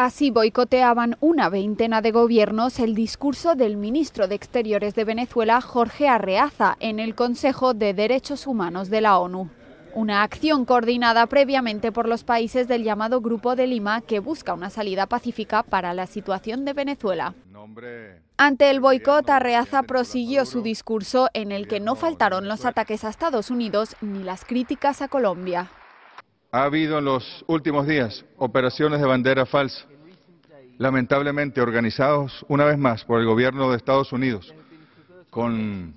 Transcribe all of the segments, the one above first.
Así boicoteaban una veintena de gobiernos el discurso del ministro de Exteriores de Venezuela, Jorge Arreaza, en el Consejo de Derechos Humanos de la ONU. Una acción coordinada previamente por los países del llamado Grupo de Lima que busca una salida pacífica para la situación de Venezuela. Ante el boicot, Arreaza prosiguió su discurso en el que no faltaron los ataques a Estados Unidos ni las críticas a Colombia. Ha habido en los últimos días operaciones de bandera falsa lamentablemente organizados una vez más por el gobierno de Estados Unidos, con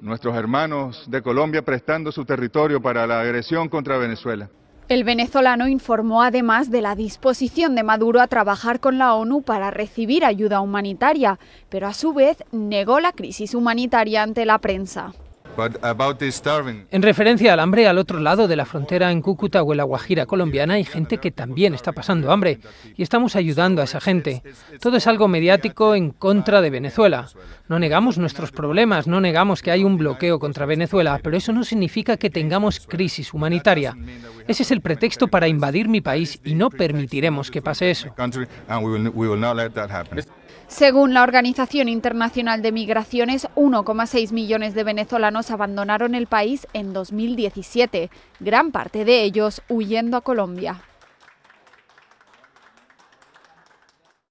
nuestros hermanos de Colombia prestando su territorio para la agresión contra Venezuela. El venezolano informó además de la disposición de Maduro a trabajar con la ONU para recibir ayuda humanitaria, pero a su vez negó la crisis humanitaria ante la prensa. En referencia al hambre, al otro lado de la frontera en Cúcuta o en la Guajira colombiana hay gente que también está pasando hambre y estamos ayudando a esa gente. Todo es algo mediático en contra de Venezuela. No negamos nuestros problemas, no negamos que hay un bloqueo contra Venezuela, pero eso no significa que tengamos crisis humanitaria. Ese es el pretexto para invadir mi país y no permitiremos que pase eso. Según la Organización Internacional de Migraciones, 1,6 millones de venezolanos abandonaron el país en 2017, gran parte de ellos huyendo a Colombia.